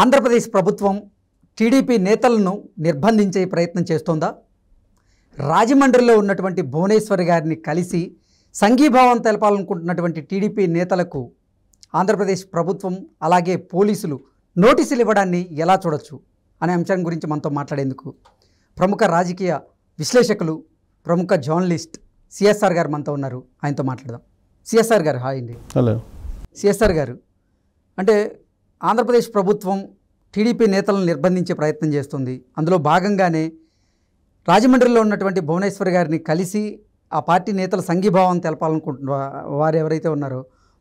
ఆంధ్రప్రదేశ్ ప్రభుత్వం టీడీపీ నేతలను నిర్బంధించే ప్రయత్నం చేస్తోందా రాజమండ్రిలో ఉన్నటువంటి భువనేశ్వర్ గారిని కలిసి సంఘీభావం తెలపాలనుకుంటున్నటువంటి టీడీపీ నేతలకు ఆంధ్రప్రదేశ్ ప్రభుత్వం అలాగే పోలీసులు నోటీసులు ఇవ్వడాన్ని ఎలా చూడొచ్చు అనే అంశం గురించి మనతో మాట్లాడేందుకు ప్రముఖ రాజకీయ విశ్లేషకులు ప్రముఖ జర్నలిస్ట్ సిఎస్ఆర్ గారు మనతో ఉన్నారు ఆయనతో మాట్లాడదాం సిఎస్ఆర్ గారు హాయ్ అండి హలో సిఎస్ఆర్ గారు అంటే ఆంధ్రప్రదేశ్ ప్రభుత్వం టీడీపీ నేతలను నిర్బంధించే ప్రయత్నం చేస్తుంది అందులో భాగంగానే రాజమండ్రిలో ఉన్నటువంటి భువనేశ్వర్ గారిని కలిసి ఆ పార్టీ నేతల సంఘీభావం తెలపాలనుకుంటున్న వారు ఎవరైతే ఉన్నారో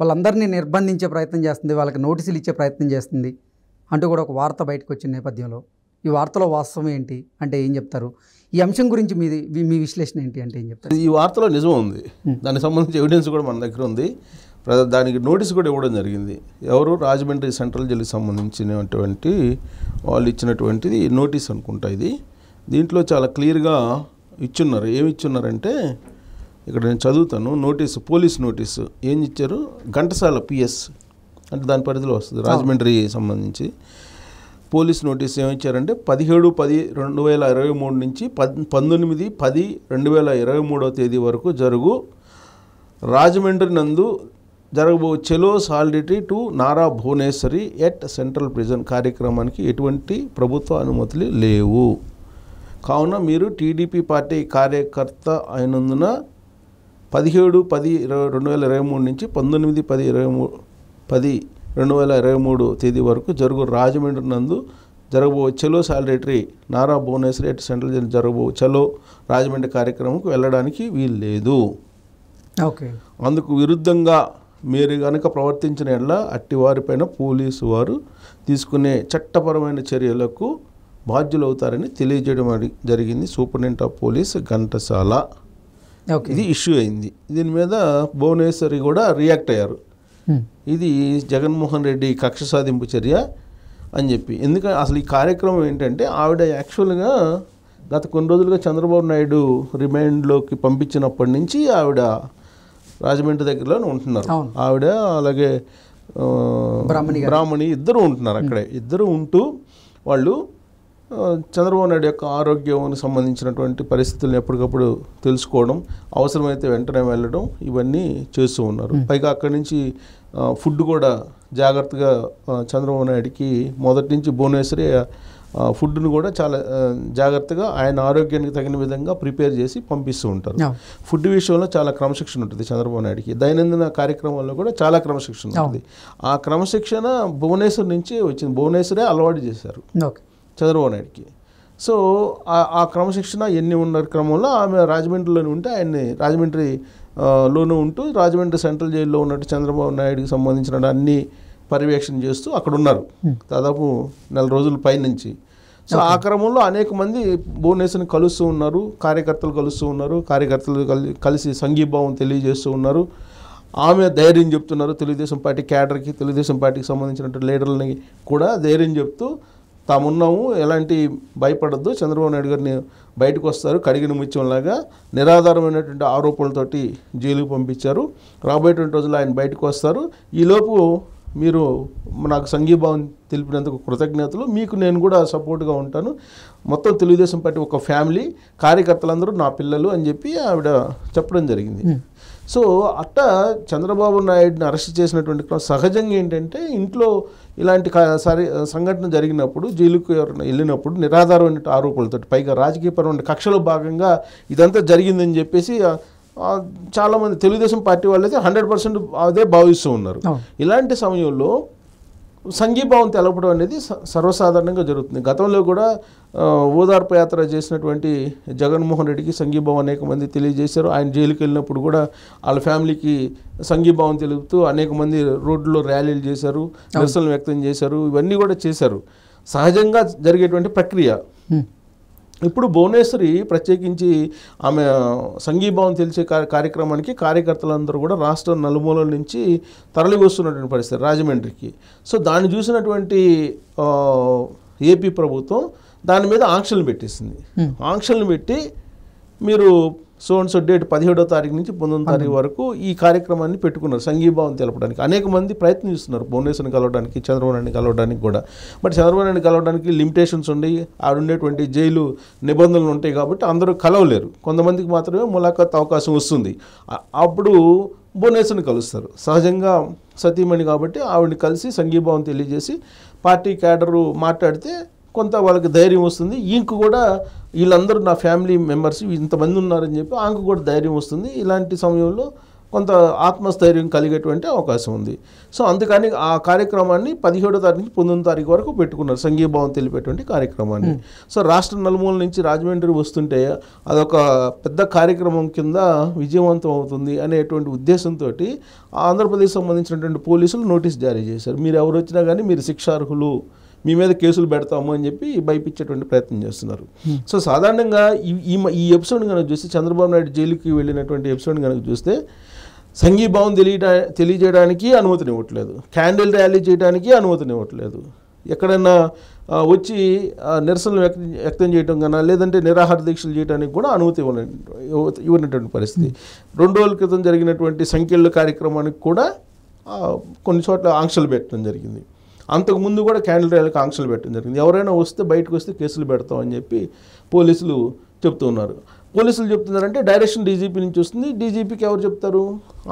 వాళ్ళందరినీ నిర్బంధించే ప్రయత్నం చేస్తుంది వాళ్ళకి నోటీసులు ఇచ్చే ప్రయత్నం చేస్తుంది అంటూ కూడా ఒక వార్త బయటకు వచ్చిన నేపథ్యంలో ఈ వార్తలో వాస్తవం ఏంటి అంటే ఏం చెప్తారు ఈ అంశం గురించి మీది మీ విశ్లేషణ ఏంటి అంటే ఏం చెప్తారు ఈ వార్తలో నిజం ఉంది దానికి సంబంధించి ఎవిడెన్స్ కూడా మన దగ్గర ఉంది దానికి నోటీస్ కూడా ఇవ్వడం జరిగింది ఎవరు రాజమండ్రి సెంట్రల్ జైలుకి సంబంధించినటువంటి వాళ్ళు ఇచ్చినటువంటిది నోటీస్ అనుకుంటా ఇది దీంట్లో చాలా క్లియర్గా ఇచ్చున్నారు ఏమి ఇచ్చున్నారంటే ఇక్కడ నేను చదువుతాను నోటీసు పోలీస్ నోటీసు ఏం ఇచ్చారు ఘంటసాల పిఎస్ అంటే దాని పరిధిలో వస్తుంది రాజమండ్రి సంబంధించి పోలీస్ నోటీస్ ఏమిచ్చారంటే పదిహేడు పది రెండు వేల ఇరవై మూడు నుంచి పంతొమ్మిది పది రెండు వేల ఇరవై మూడవ తేదీ వరకు జరుగు రాజమండ్రి నందు జరగబో చెలో solidarity to Nara Bhuvaneswari at central prison కార్యక్రమానికి ఎటువంటి ప్రభుత్వ అనుమతులు లేవు కావున మీరు టీడీపీ పార్టీ కార్యకర్త అయినందున పదిహేడు పది ఇరవై రెండు వేల ఇరవై మూడు నుంచి పంతొమ్మిది పది ఇరవై మూడు పది రెండు వేల ఇరవై మూడు తేదీ వరకు జరుగు రాజమండ్రి నందు జరగబో చెలో solidarity Nara Bhuvaneswari at central జరగబో చలో రాజమండ్రి కార్యక్రమంకు వెళ్ళడానికి వీలు లేదు ఓకే అందుకు విరుద్ధంగా మీరు కనుక ప్రవర్తించిన ఎడ్ల వారిపైన పోలీసు వారు తీసుకునే చట్టపరమైన చర్యలకు బాధ్యులవుతారని తెలియజేయడం జరిగింది సూపరింటెండెంట్ ఆఫ్ పోలీస్ ఘంటసాల ఇది ఇష్యూ అయింది దీని మీద భువనేశ్వరి కూడా రియాక్ట్ అయ్యారు ఇది జగన్మోహన్ రెడ్డి కక్ష సాధింపు చర్య అని చెప్పి ఎందుకంటే అసలు ఈ కార్యక్రమం ఏంటంటే ఆవిడ యాక్చువల్గా గత కొన్ని రోజులుగా చంద్రబాబు నాయుడు రిమైండ్లోకి పంపించినప్పటి నుంచి ఆవిడ రాజమండ్రి దగ్గరలోనే ఉంటున్నారు ఆవిడ అలాగే బ్రాహ్మణి ఇద్దరు ఉంటున్నారు అక్కడే ఇద్దరు ఉంటూ వాళ్ళు చంద్రబాబు నాయుడు యొక్క ఆరోగ్యం సంబంధించినటువంటి పరిస్థితులను ఎప్పటికప్పుడు తెలుసుకోవడం అవసరమైతే వెంటనే వెళ్ళడం ఇవన్నీ చేస్తూ ఉన్నారు పైగా అక్కడి నుంచి ఫుడ్ కూడా జాగ్రత్తగా చంద్రబాబు నాయుడికి మొదటి నుంచి భువనేశ్వరి ఫుడ్ను కూడా చాలా జాగ్రత్తగా ఆయన ఆరోగ్యానికి తగిన విధంగా ప్రిపేర్ చేసి పంపిస్తూ ఉంటారు ఫుడ్ విషయంలో చాలా క్రమశిక్షణ ఉంటుంది చంద్రబాబు నాయుడుకి దైనందిన కార్యక్రమాల్లో కూడా చాలా క్రమశిక్షణ ఉంటుంది ఆ క్రమశిక్షణ భువనేశ్వర్ నుంచి వచ్చింది భువనేశ్వరే అలవాటు చేశారు చంద్రబాబు నాయుడుకి సో ఆ క్రమశిక్షణ ఎన్ని ఉన్న క్రమంలో ఆమె రాజమండ్రిలోనే ఉంటే ఆయన్ని రాజమండ్రి లోనూ ఉంటూ రాజమండ్రి సెంట్రల్ జైల్లో ఉన్నట్టు చంద్రబాబు నాయుడుకి సంబంధించిన అన్ని పర్యవేక్షణ చేస్తూ అక్కడ ఉన్నారు hmm. దాదాపు నెల రోజుల పైనుంచి సో ఆ క్రమంలో అనేక మంది భువనేశ్వరిని కలుస్తూ ఉన్నారు కార్యకర్తలు కలుస్తూ ఉన్నారు కార్యకర్తలు కలిసి సంఘీభావం తెలియజేస్తూ ఉన్నారు ఆమె ధైర్యం చెప్తున్నారు తెలుగుదేశం పార్టీ క్యాడర్కి తెలుగుదేశం పార్టీకి సంబంధించినటువంటి లీడర్లని కూడా ధైర్యం చెప్తూ తామున్నాము ఎలాంటి భయపడద్దు చంద్రబాబు నాయుడు గారిని బయటకు వస్తారు కడిగిన ముత్యంలాగా నిరాధారమైనటువంటి ఆరోపణలతోటి జైలుకు పంపించారు రాబోయేటువంటి రోజులు ఆయన బయటకు వస్తారు ఈలోపు మీరు నాకు సంఘీభావం తెలిపినందుకు కృతజ్ఞతలు మీకు నేను కూడా సపోర్ట్గా ఉంటాను మొత్తం తెలుగుదేశం పార్టీ ఒక ఫ్యామిలీ కార్యకర్తలందరూ నా పిల్లలు అని చెప్పి ఆవిడ చెప్పడం జరిగింది సో అట్ట చంద్రబాబు నాయుడిని అరెస్ట్ చేసినటువంటి సహజంగా ఏంటంటే ఇంట్లో ఇలాంటి సరి సంఘటన జరిగినప్పుడు జైలుకు ఎవరైనా వెళ్ళినప్పుడు నిరాధారమైన ఆరోపణలతో పైగా రాజకీయపరమైన కక్షలో భాగంగా ఇదంతా జరిగిందని చెప్పేసి చాలామంది తెలుగుదేశం పార్టీ వాళ్ళైతే హండ్రెడ్ పర్సెంట్ అదే భావిస్తూ ఉన్నారు ఇలాంటి సమయంలో సంఘీభావం తెలపడం అనేది సర్వసాధారణంగా జరుగుతుంది గతంలో కూడా ఓదార్పు యాత్ర చేసినటువంటి జగన్మోహన్ రెడ్డికి సంఘీభావం అనేక మంది తెలియజేశారు ఆయన జైలుకి వెళ్ళినప్పుడు కూడా వాళ్ళ ఫ్యామిలీకి సంఘీభావం తెలుపుతూ అనేక మంది రోడ్లో ర్యాలీలు చేశారు నిరసనలు వ్యక్తం చేశారు ఇవన్నీ కూడా చేశారు సహజంగా జరిగేటువంటి ప్రక్రియ ఇప్పుడు భువనేశ్వరి ప్రత్యేకించి ఆమె సంఘీభావం తెలిసే కార్యక్రమానికి కార్యకర్తలందరూ కూడా రాష్ట్ర నలుమూలల నుంచి తరలివస్తున్నటువంటి పరిస్థితి రాజమండ్రికి సో దాన్ని చూసినటువంటి ఏపీ ప్రభుత్వం దాని మీద ఆంక్షలు పెట్టేసింది ఆంక్షలను పెట్టి మీరు సో అండ్ సో డేట్ పదిహేడో తారీఖు నుంచి పంతొమ్మిది తారీఖు వరకు ఈ కార్యక్రమాన్ని పెట్టుకున్నారు సంఘీభావం తెలపడానికి అనేక మంది ప్రయత్నిస్తున్నారు భువనేశ్వరిని కలవడానికి చంద్రబాబు కలవడానికి కూడా బట్ చంద్రబాబు కలవడానికి లిమిటేషన్స్ ఉండి ఆడు ఉండేటువంటి జైలు నిబంధనలు ఉంటాయి కాబట్టి అందరూ కలవలేరు కొంతమందికి మాత్రమే ములాఖాత్ అవకాశం వస్తుంది అప్పుడు భువనేశ్వరిని కలుస్తారు సహజంగా సతీమణి కాబట్టి ఆవిడని కలిసి సంఘీభావం తెలియజేసి పార్టీ క్యాడరు మాట్లాడితే కొంత వాళ్ళకి ధైర్యం వస్తుంది ఈయనకు కూడా వీళ్ళందరూ నా ఫ్యామిలీ మెంబర్స్ ఇంతమంది ఉన్నారని చెప్పి ఆమెకు కూడా ధైర్యం వస్తుంది ఇలాంటి సమయంలో కొంత ఆత్మస్థైర్యం కలిగేటువంటి అవకాశం ఉంది సో అందుకని ఆ కార్యక్రమాన్ని పదిహేడో తారీఖు పంతొమ్మిది తారీఖు వరకు పెట్టుకున్నారు సంఘీభావం తెలిపేటువంటి కార్యక్రమాన్ని hmm. సో రాష్ట్ర నలుమూల నుంచి రాజమండ్రి వస్తుంటే అదొక పెద్ద కార్యక్రమం కింద విజయవంతం అవుతుంది అనేటువంటి ఉద్దేశంతో ఆంధ్రప్రదేశ్ సంబంధించినటువంటి పోలీసులు నోటీస్ జారీ చేశారు మీరు ఎవరు వచ్చినా కానీ మీరు శిక్షార్హులు మీ మీద కేసులు పెడతాము అని చెప్పి భయపించేటువంటి ప్రయత్నం చేస్తున్నారు hmm. సో సాధారణంగా ఈ ఈ ఎపిసోడ్ కనుక చూస్తే చంద్రబాబు నాయుడు జైలుకి వెళ్ళినటువంటి ఎపిసోడ్ కనుక చూస్తే సంఘీభావం తెలియడా తెలియజేయడానికి అనుమతిని ఇవ్వట్లేదు క్యాండిల్ ర్యాలీ చేయడానికి అనుమతిని ఇవ్వట్లేదు ఎక్కడైనా వచ్చి నిరసనలు వ్యక్తం వ్యక్తం చేయడం కన్నా లేదంటే నిరాహార దీక్షలు చేయడానికి కూడా అనుమతి ఇవ్వలే ఇవ్వనటువంటి పరిస్థితి hmm. రెండు రోజుల క్రితం జరిగినటువంటి సంఖ్యల కార్యక్రమానికి కూడా కొన్ని చోట్ల ఆంక్షలు పెట్టడం జరిగింది అంతకుముందు కూడా క్యాండిల్ ర్యాలీకి ఆంక్షలు పెట్టడం జరిగింది ఎవరైనా వస్తే బయటకు వస్తే కేసులు పెడతామని చెప్పి పోలీసులు చెప్తున్నారు పోలీసులు చెప్తున్నారంటే డైరెక్షన్ డీజీపీ నుంచి వస్తుంది డీజీపీకి ఎవరు చెప్తారు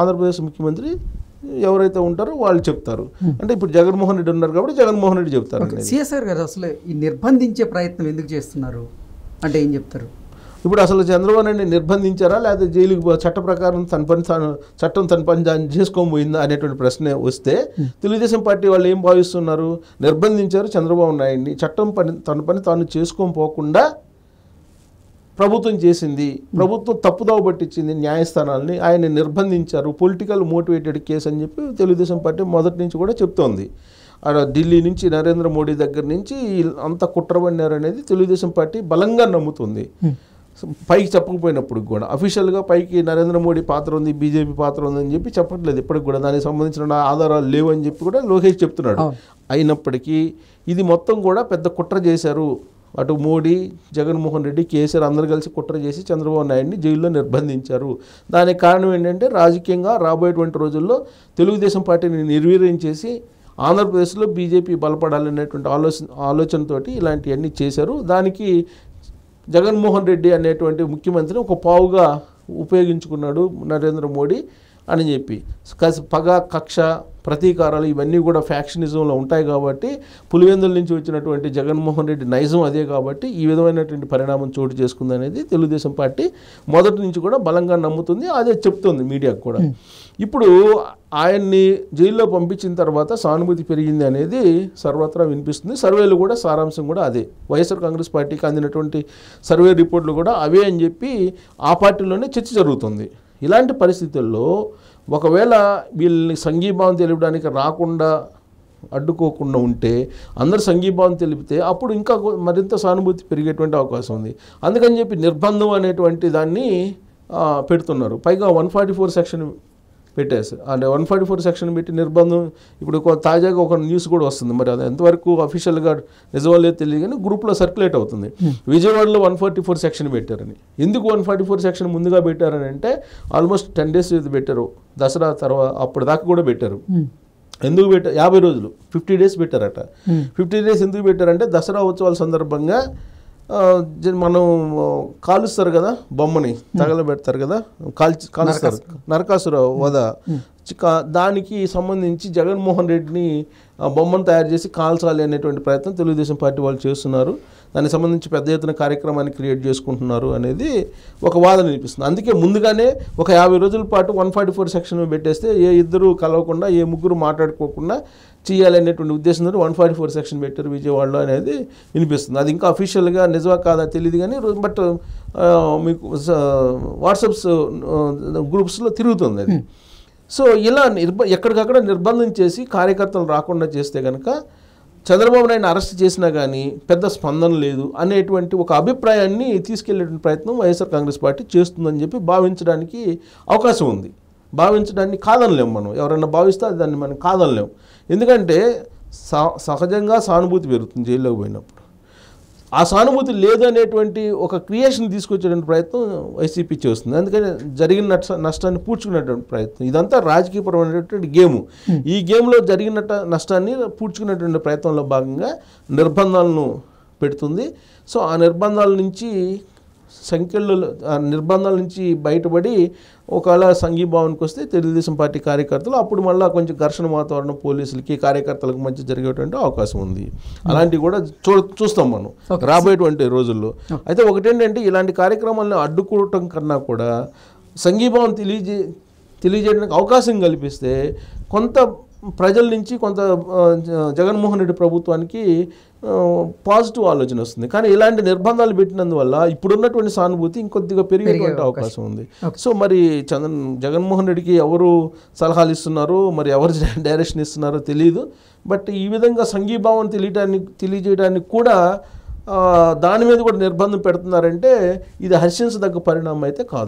ఆంధ్రప్రదేశ్ ముఖ్యమంత్రి ఎవరైతే ఉంటారో వాళ్ళు చెప్తారు hmm. అంటే ఇప్పుడు జగన్మోహన్ రెడ్డి ఉన్నారు కాబట్టి జగన్మోహన్ రెడ్డి చెప్తారు సిఎస్ఆర్ గారు అసలు ఈ నిర్బంధించే ప్రయత్నం ఎందుకు చేస్తున్నారు అంటే ఏం చెప్తారు ఇప్పుడు అసలు చంద్రబాబు నిర్బంధించారా లేదా జైలుకి చట్ట ప్రకారం తన పని చట్టం తన పని చేసుకోబోయిందా పోయిందా అనేటువంటి ప్రశ్న వస్తే తెలుగుదేశం పార్టీ వాళ్ళు ఏం భావిస్తున్నారు నిర్బంధించారు చంద్రబాబు నాయుడిని చట్టం పని తన పని తాను చేసుకోకుండా పోకుండా ప్రభుత్వం చేసింది ప్రభుత్వం తప్పుదావ పట్టించింది న్యాయస్థానాలని ఆయన నిర్బంధించారు పొలిటికల్ మోటివేటెడ్ కేసు అని చెప్పి తెలుగుదేశం పార్టీ మొదటి నుంచి కూడా చెప్తోంది ఢిల్లీ నుంచి నరేంద్ర మోడీ దగ్గర నుంచి అంత కుట్రబడినారు అనేది తెలుగుదేశం పార్టీ బలంగా నమ్ముతుంది పైకి చెప్పకపోయినప్పుడు కూడా అఫీషియల్గా పైకి నరేంద్ర మోడీ పాత్ర ఉంది బీజేపీ పాత్ర ఉందని చెప్పి చెప్పట్లేదు ఇప్పటికి కూడా దానికి సంబంధించిన ఆధారాలు లేవు అని చెప్పి కూడా లోకేష్ చెప్తున్నాడు అయినప్పటికీ ఇది మొత్తం కూడా పెద్ద కుట్ర చేశారు అటు మోడీ జగన్మోహన్ రెడ్డి కేసీఆర్ అందరూ కలిసి కుట్ర చేసి చంద్రబాబు నాయుడిని జైల్లో నిర్బంధించారు దానికి కారణం ఏంటంటే రాజకీయంగా రాబోయేటువంటి రోజుల్లో తెలుగుదేశం పార్టీని నిర్వీర్యం చేసి ఆంధ్రప్రదేశ్లో బీజేపీ బలపడాలనేటువంటి ఆలోచన ఆలోచనతోటి ఇలాంటివన్నీ చేశారు దానికి జగన్మోహన్ రెడ్డి అనేటువంటి ముఖ్యమంత్రిని ఒక పావుగా ఉపయోగించుకున్నాడు నరేంద్ర మోడీ అని చెప్పి పగ కక్ష ప్రతీకారాలు ఇవన్నీ కూడా ఫ్యాక్షనిజంలో ఉంటాయి కాబట్టి పులివెందుల నుంచి వచ్చినటువంటి జగన్మోహన్ రెడ్డి నైజం అదే కాబట్టి ఈ విధమైనటువంటి పరిణామం చోటు చేసుకుంది అనేది తెలుగుదేశం పార్టీ మొదటి నుంచి కూడా బలంగా నమ్ముతుంది అదే చెప్తుంది మీడియాకు కూడా ఇప్పుడు ఆయన్ని జైల్లో పంపించిన తర్వాత సానుభూతి పెరిగింది అనేది సర్వత్రా వినిపిస్తుంది సర్వేలు కూడా సారాంశం కూడా అదే వైఎస్ఆర్ కాంగ్రెస్ పార్టీకి అందినటువంటి సర్వే రిపోర్ట్లు కూడా అవే అని చెప్పి ఆ పార్టీలోనే చర్చ జరుగుతుంది ఇలాంటి పరిస్థితుల్లో ఒకవేళ వీళ్ళని సంఘీభావం తెలియడానికి రాకుండా అడ్డుకోకుండా ఉంటే అందరు సంఘీభావం తెలిపితే అప్పుడు ఇంకా మరింత సానుభూతి పెరిగేటువంటి అవకాశం ఉంది అందుకని చెప్పి నిర్బంధం అనేటువంటి దాన్ని పెడుతున్నారు పైగా వన్ ఫార్టీ ఫోర్ సెక్షన్ పెట్టేసి అంటే వన్ ఫార్టీ ఫోర్ సెక్షన్ పెట్టి నిర్బంధం ఇప్పుడు తాజాగా ఒక న్యూస్ కూడా వస్తుంది మరి అది ఎంతవరకు అఫీషియల్గా నిజమో లేదు తెలియదు కానీ గ్రూప్లో సర్క్యులేట్ అవుతుంది hmm. విజయవాడలో వన్ ఫార్టీ ఫోర్ సెక్షన్ పెట్టారని ఎందుకు వన్ ఫార్టీ ఫోర్ సెక్షన్ ముందుగా పెట్టారని అంటే ఆల్మోస్ట్ టెన్ డేస్ ఇది పెట్టారు దసరా తర్వాత అప్పుడు దాకా కూడా పెట్టారు hmm. ఎందుకు పెట్టారు యాభై రోజులు ఫిఫ్టీ డేస్ పెట్టారట ఫిఫ్టీ hmm. డేస్ ఎందుకు పెట్టారంటే దసరా ఉత్సవాల సందర్భంగా మనం కాలుస్తారు కదా బొమ్మని తగలబెడతారు కదా కాల్చి కాలుస్తారు నరకాసుర వద దానికి సంబంధించి జగన్మోహన్ రెడ్డిని బొమ్మను తయారు చేసి కాల్చాలి అనేటువంటి ప్రయత్నం తెలుగుదేశం పార్టీ వాళ్ళు చేస్తున్నారు దానికి సంబంధించి పెద్ద ఎత్తున కార్యక్రమాన్ని క్రియేట్ చేసుకుంటున్నారు అనేది ఒక వాదన వినిపిస్తుంది అందుకే ముందుగానే ఒక యాభై రోజుల పాటు వన్ ఫార్టీ ఫోర్ సెక్షన్ పెట్టేస్తే ఏ ఇద్దరు కలవకుండా ఏ ముగ్గురు మాట్లాడుకోకుండా చేయాలి అనేటువంటి ఉద్దేశంతో వన్ ఫార్టీ ఫోర్ సెక్షన్ పెట్టారు విజయవాడలో అనేది వినిపిస్తుంది అది ఇంకా అఫీషియల్గా నిజమా కాదా తెలియదు కానీ బట్ మీకు వాట్సాప్స్ గ్రూప్స్లో తిరుగుతుంది అది సో ఇలా నిర్బ ఎక్కడికక్కడ నిర్బంధం చేసి కార్యకర్తలు రాకుండా చేస్తే కనుక చంద్రబాబు నాయుడు అరెస్ట్ చేసినా కానీ పెద్ద స్పందన లేదు అనేటువంటి ఒక అభిప్రాయాన్ని తీసుకెళ్లేటువంటి ప్రయత్నం వైఎస్ఆర్ కాంగ్రెస్ పార్టీ చేస్తుందని చెప్పి భావించడానికి అవకాశం ఉంది భావించడాన్ని కాదనలేము మనం ఎవరైనా భావిస్తే దాన్ని మనం కాదనలేము ఎందుకంటే సహజంగా సానుభూతి పెరుగుతుంది జైల్లోకి పోయినప్పుడు ఆ సానుభూతి లేదనేటువంటి ఒక క్రియేషన్ తీసుకొచ్చేటువంటి ప్రయత్నం వైసీపీ చేస్తుంది అందుకని జరిగిన నష్టాన్ని పూడ్చుకునేటువంటి ప్రయత్నం ఇదంతా రాజకీయపరమైనటువంటి గేమ్ ఈ గేమ్లో జరిగిన నష్టాన్ని పూడ్చుకునేటువంటి ప్రయత్నంలో భాగంగా నిర్బంధాలను పెడుతుంది సో ఆ నిర్బంధాల నుంచి సంఖ్యలు నిర్బంధాల నుంచి బయటపడి ఒకవేళ భావన్కి వస్తే తెలుగుదేశం పార్టీ కార్యకర్తలు అప్పుడు మళ్ళీ కొంచెం ఘర్షణ వాతావరణం పోలీసులకి కార్యకర్తలకు మధ్య జరిగేటువంటి అవకాశం ఉంది అలాంటివి కూడా చూ చూస్తాం మనం రాబోయేటువంటి రోజుల్లో అయితే ఒకటేంటంటే ఇలాంటి కార్యక్రమాలను అడ్డుకోవటం కన్నా కూడా సంఘీభావం తెలియజే తెలియజేయడానికి అవకాశం కల్పిస్తే కొంత ప్రజల నుంచి కొంత జగన్మోహన్ రెడ్డి ప్రభుత్వానికి పాజిటివ్ ఆలోచన వస్తుంది కానీ ఇలాంటి నిర్బంధాలు పెట్టినందువల్ల ఇప్పుడున్నటువంటి సానుభూతి ఇంకొద్దిగా పెరిగేటువంటి అవకాశం ఉంది సో మరి చంద్ర జగన్మోహన్ రెడ్డికి ఎవరు సలహాలు ఇస్తున్నారు మరి ఎవరు డైరెక్షన్ ఇస్తున్నారో తెలియదు బట్ ఈ విధంగా సంఘీభావం తెలియటానికి తెలియజేయడానికి కూడా దాని మీద కూడా నిర్బంధం పెడుతున్నారంటే ఇది హర్షించదగ్గ పరిణామం అయితే కాదు